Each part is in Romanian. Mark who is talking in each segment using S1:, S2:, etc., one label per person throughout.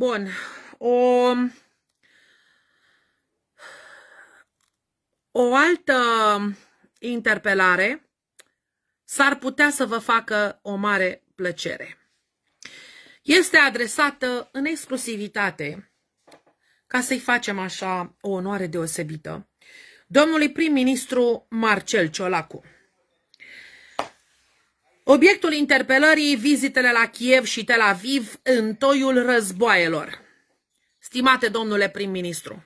S1: Bun. O, o altă interpelare s-ar putea să vă facă o mare plăcere. Este adresată în exclusivitate, ca să-i facem așa o onoare deosebită, domnului prim-ministru Marcel Ciolacu. Obiectul interpelării, vizitele la Kiev și Tel Aviv în toiul războaielor. Stimate domnule prim-ministru,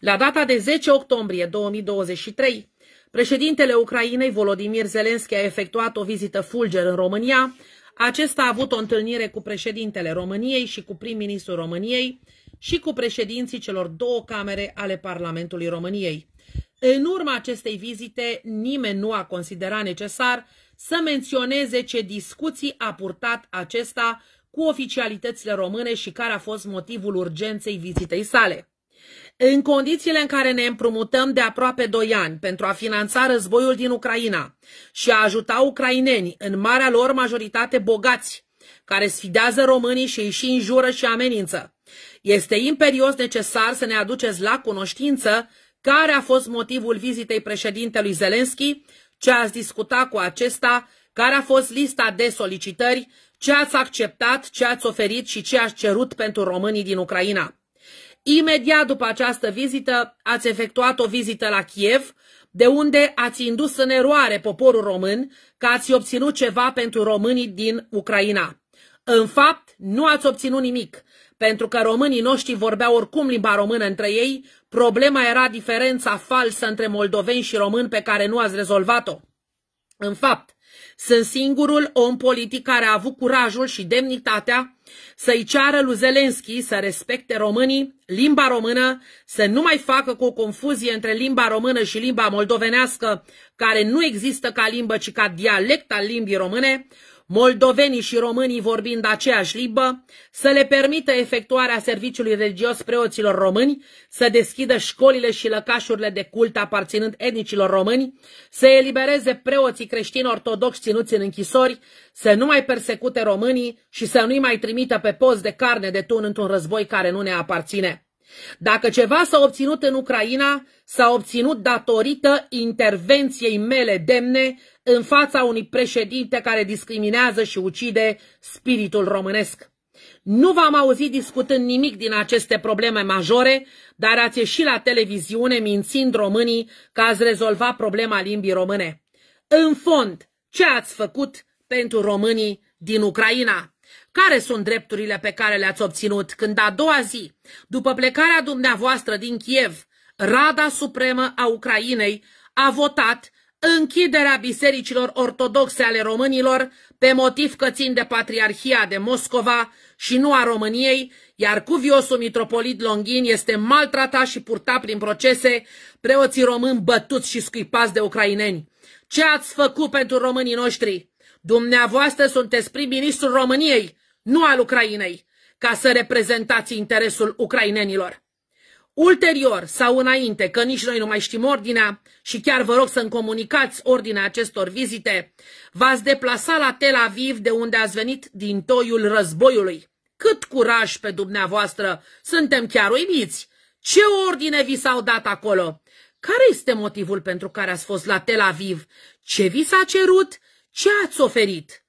S1: la data de 10 octombrie 2023, președintele Ucrainei Volodimir Zelenski a efectuat o vizită fulger în România. Acesta a avut o întâlnire cu președintele României și cu prim-ministrul României și cu președinții celor două camere ale Parlamentului României. În urma acestei vizite, nimeni nu a considerat necesar să menționeze ce discuții a purtat acesta cu oficialitățile române și care a fost motivul urgenței vizitei sale. În condițiile în care ne împrumutăm de aproape 2 ani pentru a finanța războiul din Ucraina și a ajuta ucraineni, în marea lor majoritate bogați, care sfidează românii și îi și înjură și amenință, este imperios necesar să ne aduceți la cunoștință care a fost motivul vizitei președintelui Zelenski ce ați discutat cu acesta, care a fost lista de solicitări, ce ați acceptat, ce ați oferit și ce ați cerut pentru românii din Ucraina. Imediat după această vizită ați efectuat o vizită la Kiev, de unde ați indus în eroare poporul român că ați obținut ceva pentru românii din Ucraina. În fapt, nu ați obținut nimic, pentru că românii noștri vorbeau oricum limba română între ei Problema era diferența falsă între moldoveni și români pe care nu ați rezolvat-o. În fapt, sunt singurul om politic care a avut curajul și demnitatea să-i ceară lui Zelenski să respecte românii, limba română, să nu mai facă cu o confuzie între limba română și limba moldovenească, care nu există ca limbă, ci ca dialect al limbii române, moldovenii și românii vorbind aceeași limbă, să le permită efectuarea serviciului religios preoților români, să deschidă școlile și lăcașurile de cult aparținând etnicilor români, să elibereze preoții creștini ortodoxi ținuți în închisori, să nu mai persecute românii și să nu-i mai trimită pe post de carne de tun într-un război care nu ne aparține. Dacă ceva s-a obținut în Ucraina, s-a obținut datorită intervenției mele demne în fața unui președinte care discriminează și ucide spiritul românesc. Nu v-am auzit discutând nimic din aceste probleme majore, dar ați ieșit la televiziune mințind românii că ați rezolvat problema limbii române. În fond, ce ați făcut pentru românii din Ucraina? Care sunt drepturile pe care le-ați obținut când a doua zi, după plecarea dumneavoastră din Kiev, Rada Supremă a Ucrainei a votat închiderea bisericilor ortodoxe ale românilor pe motiv că țin de Patriarhia de Moscova și nu a României, iar cuviosul mitropolit Longhin este maltratat și purtat prin procese preoții români bătuți și scuipați de ucraineni. Ce ați făcut pentru românii noștri? Dumneavoastră sunteți prim-ministrul României nu al Ucrainei, ca să reprezentați interesul ucrainenilor. Ulterior sau înainte, că nici noi nu mai știm ordinea și chiar vă rog să-mi comunicați ordinea acestor vizite, v-ați deplasa la Tel Aviv de unde ați venit din toiul războiului. Cât curaj pe dumneavoastră! Suntem chiar uimiți! Ce ordine vi s-au dat acolo? Care este motivul pentru care ați fost la Tel Aviv? Ce vi s-a cerut? Ce ați oferit?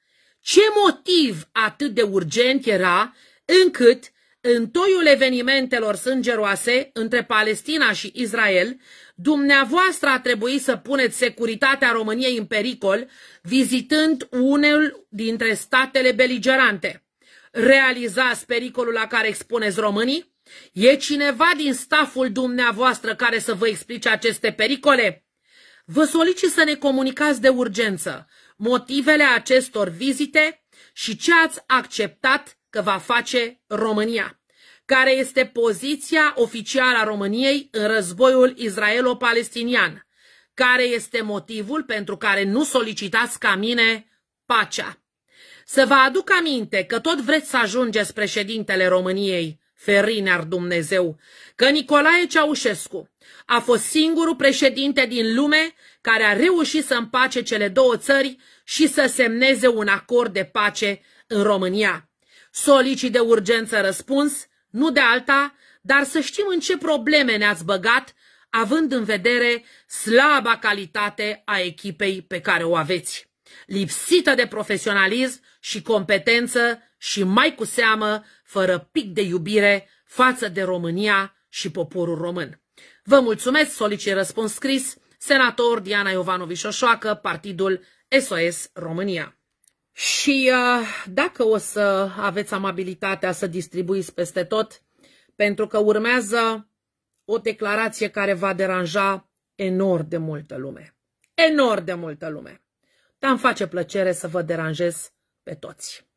S1: Ce motiv atât de urgent era încât în toiul evenimentelor sângeroase între Palestina și Israel, dumneavoastră a trebuit să puneți securitatea României în pericol, vizitând unul dintre statele beligerante. Realizați pericolul la care expuneți românii? E cineva din staful dumneavoastră care să vă explice aceste pericole? Vă solicit să ne comunicați de urgență motivele acestor vizite și ce ați acceptat că va face România. Care este poziția oficială a României în războiul israelo-palestinian? Care este motivul pentru care nu solicitați ca mine pacea? Să vă aduc aminte că tot vreți să ajungeți președintele României Ferinar Dumnezeu, că Nicolae Ceaușescu a fost singurul președinte din lume care a reușit să împace cele două țări și să semneze un acord de pace în România. Solicit de urgență răspuns, nu de alta, dar să știm în ce probleme ne-ați băgat, având în vedere slaba calitate a echipei pe care o aveți, lipsită de profesionalism și competență și mai cu seamă fără pic de iubire față de România și poporul român. Vă mulțumesc, solicit răspuns scris, senator Diana Iovanoviș Oșoacă, Partidul SOS România. Și uh, dacă o să aveți amabilitatea să distribuiți peste tot, pentru că urmează o declarație care va deranja enorm de multă lume. Enorm de multă lume. Dar îmi face plăcere să vă deranjez pe toți.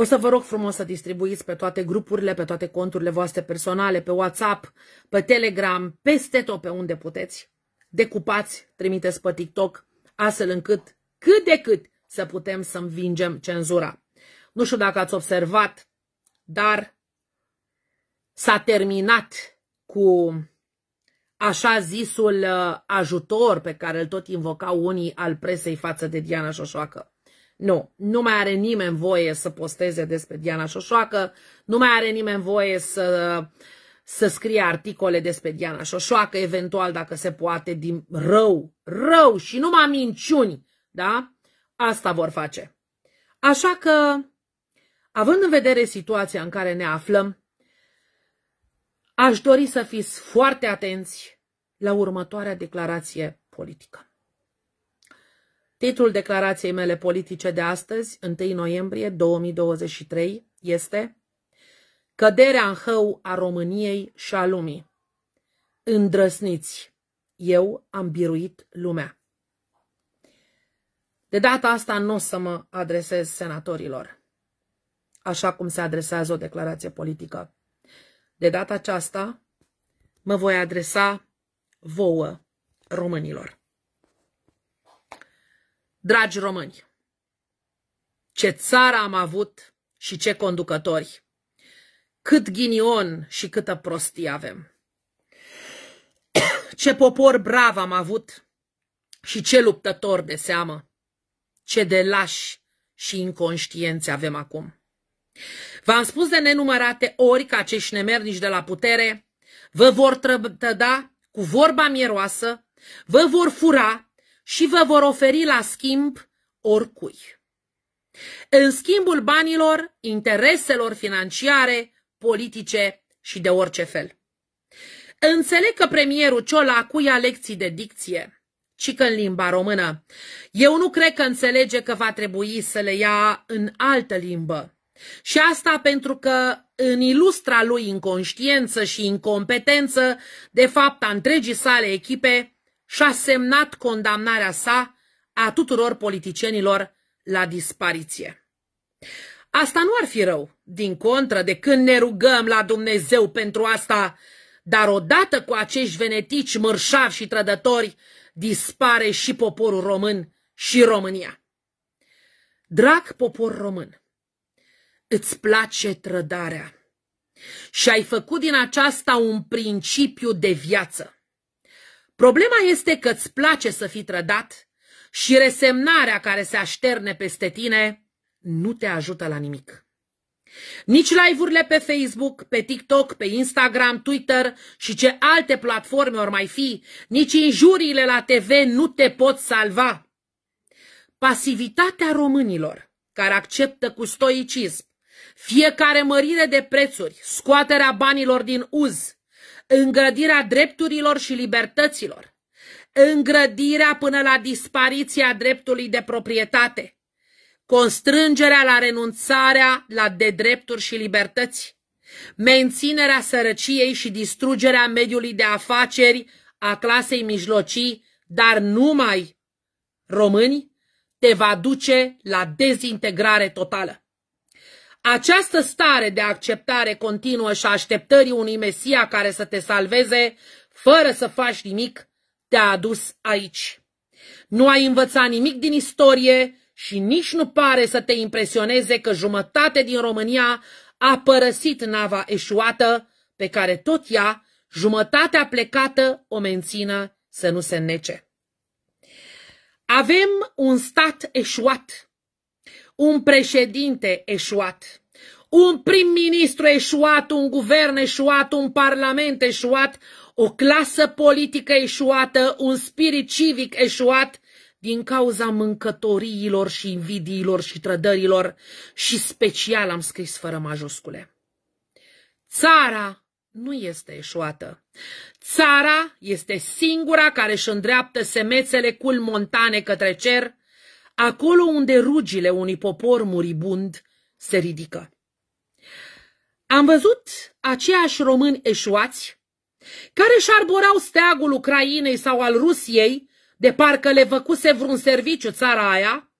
S1: O să vă rog frumos să distribuiți pe toate grupurile, pe toate conturile voastre personale, pe WhatsApp, pe Telegram, peste tot pe unde puteți. Decupați, trimiteți pe TikTok, astfel încât cât de cât să putem să învingem cenzura. Nu știu dacă ați observat, dar s-a terminat cu așa zisul uh, ajutor pe care îl tot invocau unii al presei față de Diana Șoșoacă. Nu, nu mai are nimeni voie să posteze despre Diana Șoșoacă, nu mai are nimeni voie să, să scrie articole despre Diana Șoșoacă, eventual dacă se poate, din rău, rău și numai minciuni, da? Asta vor face. Așa că, având în vedere situația în care ne aflăm, aș dori să fiți foarte atenți la următoarea declarație politică. Titlul declarației mele politice de astăzi, 1 noiembrie 2023, este Căderea în hău a României și a lumii. Îndrăsniți! Eu am biruit lumea. De data asta nu o să mă adresez senatorilor, așa cum se adresează o declarație politică. De data aceasta mă voi adresa vouă românilor. Dragi români, ce țară am avut și ce conducători, cât ghinion și câtă prostie avem. Ce popor brav am avut și ce luptător de seamă, ce de lași și inconștienți avem acum. V-am spus de nenumărate ori că acești nemernici de la putere vă vor trăda cu vorba mieroasă, vă vor fura și vă vor oferi la schimb oricui. În schimbul banilor, intereselor financiare, politice și de orice fel. Înțeleg că premierul Ciolacu ia lecții de dicție, ci că în limba română. Eu nu cred că înțelege că va trebui să le ia în altă limbă. Și asta pentru că în ilustra lui inconștiență și incompetență, de fapt a întregii sale echipe, și-a semnat condamnarea sa a tuturor politicienilor la dispariție. Asta nu ar fi rău, din contră, de când ne rugăm la Dumnezeu pentru asta, dar odată cu acești venetici mărșavi și trădători, dispare și poporul român și România. Drag popor român, îți place trădarea și ai făcut din aceasta un principiu de viață. Problema este că îți place să fii trădat și resemnarea care se așterne peste tine nu te ajută la nimic. Nici live-urile pe Facebook, pe TikTok, pe Instagram, Twitter și ce alte platforme ori mai fi, nici injuriile la TV nu te pot salva. Pasivitatea românilor, care acceptă cu stoicism fiecare mărire de prețuri, scoaterea banilor din uz, îngrădirea drepturilor și libertăților, îngrădirea până la dispariția dreptului de proprietate, constrângerea la renunțarea la de drepturi și libertăți, menținerea sărăciei și distrugerea mediului de afaceri a clasei mijlocii, dar numai români, te va duce la dezintegrare totală. Această stare de acceptare continuă și a așteptării unui Mesia care să te salveze, fără să faci nimic, te-a adus aici. Nu ai învățat nimic din istorie și nici nu pare să te impresioneze că jumătate din România a părăsit nava eșuată pe care tot ea, jumătatea plecată, o mențină să nu se nece. Avem un stat eșuat, un președinte eșuat, un prim-ministru eșuat, un guvern eșuat, un parlament eșuat, o clasă politică eșuată, un spirit civic eșuat din cauza mâncătoriilor și invidiilor și trădărilor și special am scris fără majuscule. Țara nu este eșuată. Țara este singura care își îndreaptă semețele cul montane către cer, acolo unde rugile unui popor muribund se ridică. Am văzut aceiași români eșuați care șarborau steagul Ucrainei sau al Rusiei, de parcă le făcuse vreun serviciu țara aia,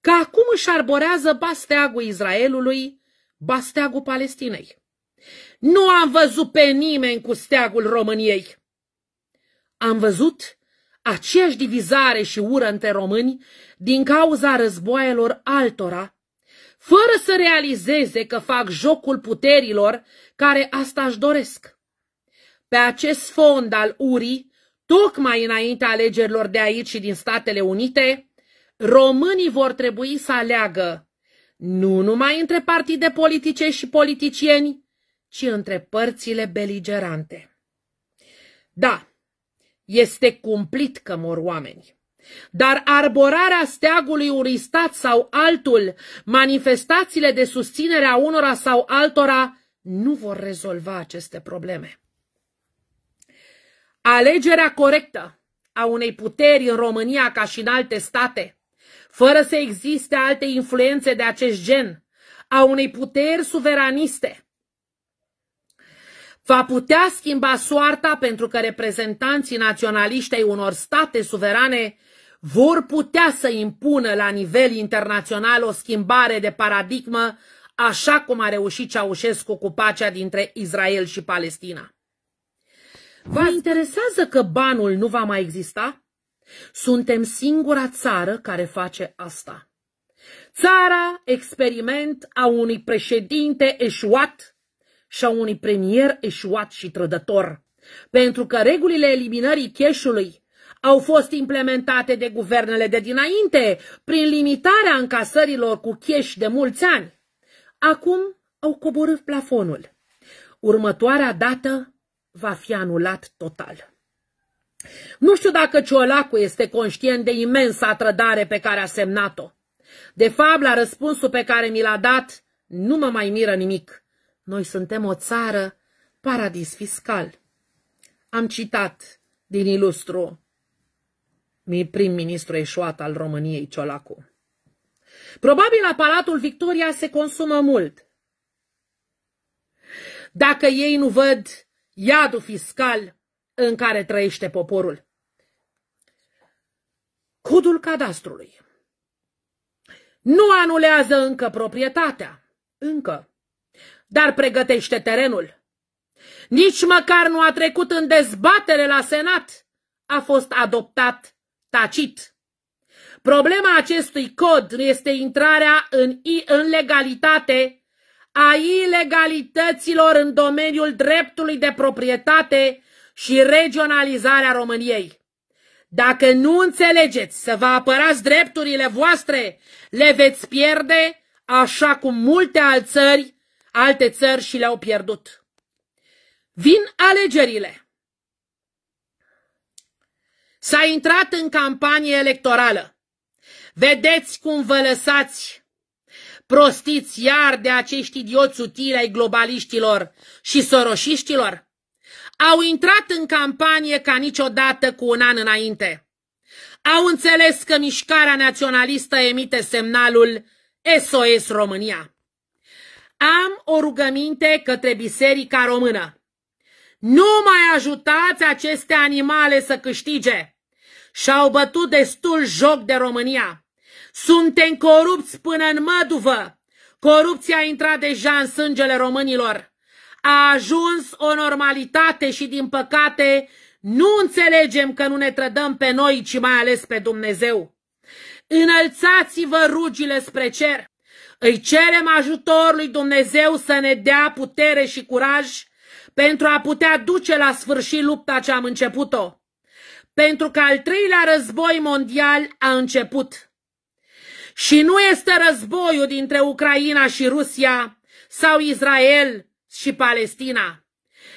S1: că acum își arborează ba steagul Israelului, ba steagul Palestinei. Nu am văzut pe nimeni cu steagul României. Am văzut aceeași divizare și ură între români din cauza războaielor altora fără să realizeze că fac jocul puterilor care asta își doresc. Pe acest fond al urii, tocmai înainte alegerilor de aici și din Statele Unite, românii vor trebui să aleagă nu numai între partide politice și politicieni, ci între părțile beligerante. Da, este cumplit că mor oamenii. Dar arborarea steagului unui stat sau altul, manifestațiile de susținere a unora sau altora, nu vor rezolva aceste probleme. Alegerea corectă a unei puteri în România ca și în alte state, fără să existe alte influențe de acest gen, a unei puteri suveraniste, va putea schimba soarta pentru că reprezentanții naționaliști ai unor state suverane vor putea să impună la nivel internațional o schimbare de paradigmă, așa cum a reușit Ceaușescu cu pacea dintre Israel și Palestina. Vă interesează că banul nu va mai exista? Suntem singura țară care face asta. Țara, experiment a unui președinte eșuat și a unui premier eșuat și trădător. Pentru că regulile eliminării cheșului au fost implementate de guvernele de dinainte, prin limitarea încasărilor cu chieși de mulți ani. Acum au coborât plafonul. Următoarea dată va fi anulat total. Nu știu dacă Ciolacu este conștient de imensa trădare pe care a semnat-o. De fapt, la răspunsul pe care mi l-a dat, nu mă mai miră nimic. Noi suntem o țară paradis fiscal. Am citat din ilustru prim-ministru eșuat al României, Ciolacu. Probabil la Palatul Victoria se consumă mult. Dacă ei nu văd iadul fiscal în care trăiește poporul. Codul cadastrului. Nu anulează încă proprietatea. Încă. Dar pregătește terenul. Nici măcar nu a trecut în dezbatere la Senat. A fost adoptat tacit. Problema acestui cod este intrarea în, în legalitate a ilegalităților în domeniul dreptului de proprietate și regionalizarea României. Dacă nu înțelegeți să vă apărați drepturile voastre, le veți pierde așa cum multe alte țări, alte țări și le-au pierdut. Vin alegerile. S-a intrat în campanie electorală. Vedeți cum vă lăsați prostiți iar de acești idioți utile ai globaliștilor și soroșiștilor? Au intrat în campanie ca niciodată cu un an înainte. Au înțeles că mișcarea naționalistă emite semnalul SOS România. Am o rugăminte către Biserica Română. Nu mai ajutați aceste animale să câștige! și-au bătut destul joc de România. Suntem corupți până în măduvă. Corupția a intrat deja în sângele românilor. A ajuns o normalitate și, din păcate, nu înțelegem că nu ne trădăm pe noi, ci mai ales pe Dumnezeu. Înălțați-vă rugile spre cer. Îi cerem ajutor lui Dumnezeu să ne dea putere și curaj pentru a putea duce la sfârșit lupta ce am început-o pentru că al treilea război mondial a început. Și nu este războiul dintre Ucraina și Rusia sau Israel și Palestina.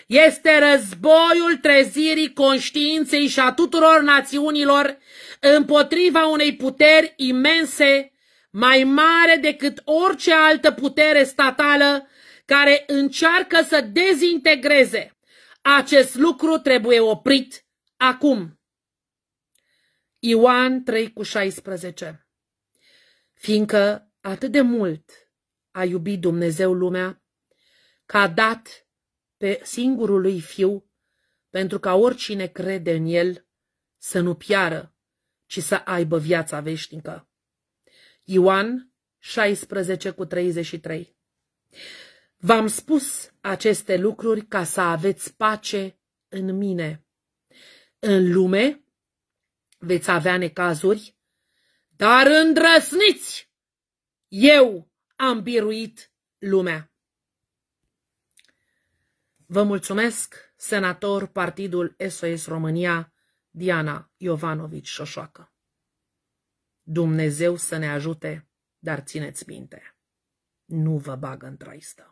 S1: Este războiul trezirii conștiinței și a tuturor națiunilor împotriva unei puteri imense, mai mare decât orice altă putere statală care încearcă să dezintegreze. Acest lucru trebuie oprit acum. Ioan 3 cu 16 Fiindcă atât de mult a iubit Dumnezeu lumea, că a dat pe singurul lui Fiu, pentru ca oricine crede în El să nu piară, ci să aibă viața veșnică. Ioan 16 cu 33 V-am spus aceste lucruri ca să aveți pace în mine. În lume veți avea necazuri, dar îndrăsniți! Eu am biruit lumea! Vă mulțumesc, senator Partidul SOS România, Diana Iovanovic Șoșoacă. Dumnezeu să ne ajute, dar țineți minte, nu vă bagă în traistă.